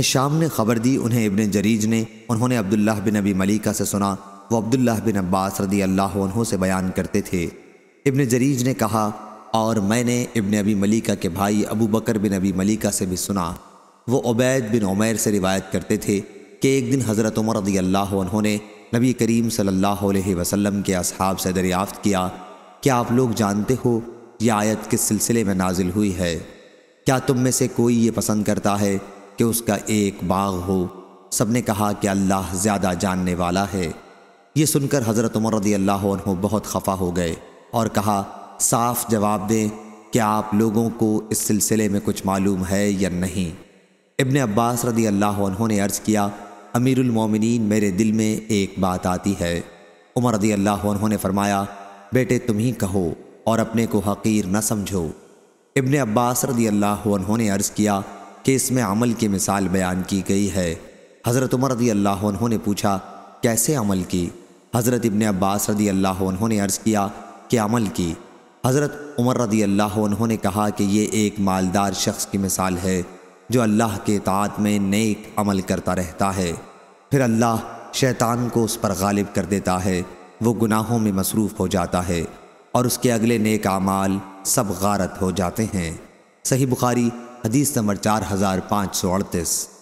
हशाम ने खबर दी उन्हें इब्ने जरीज ने उन्होंने अब्दुल्लाह बिन अबी मलिका से सुना वो अब्दुल्लाह बिन अब्बास रदी अल्लाह से बयान करते थे इबन जरीज ने कहा और मैंने इबन अबी मलिका के भाई अबू बकर बिन अबी मलिका से भी सुना वो उबैद बिन उमैर से रिवायत करते थे कि एक दिन हज़रत उमर रदी अल्लाह ने नबी करीम सल्लल्लाहु अलैहि वसल्लम के असहाब से दरियाफ्त किया क्या आप लोग जानते हो यह आयत किस सिलसिले में नाजिल हुई है क्या तुम में से कोई ये पसंद करता है कि उसका एक बाग हो सबने कहा कि अल्लाह ज़्यादा जानने वाला है ये सुनकर हज़रत उमर रदी अल्लाह बहुत खफा हो गए और कहा साफ जवाब दें कि आप लोगों को इस सिलसिले में कुछ मालूम है या नहीं इबन अब्बास रदी अल्लाह ने अर्ज़ किया मोमिनीन मेरे दिल में एक बात आती है उमर रदी अल्लाह ने फरमाया बेटे तुम ही कहो और अपने को हकीर न समझो इबन अब्बास रदी अल्लाह ने अर्ज़ किया कि इसमें अमल की मिसाल बयान की गई है हज़रत उमर रदी अल्लाह ने पूछा कैसे अमल की हज़रत इबन अब्बास रदी अल्लाह ने अर्ज़ किया कि अमल की हज़रत उमर रदी अल्लाह ने कहा कि ये एक मालदार शख्स की मिसाल है जो अल्लाह के तात में नेक अमल करता रहता है फिर अल्लाह शैतान को उस पर गालिब कर देता है वो गुनाहों में मसरूफ़ हो जाता है और उसके अगले नेक अमाल सब गारत हो जाते हैं सही बुखारी हदीस नंबर चार हज़ार पाँच सौ अड़तीस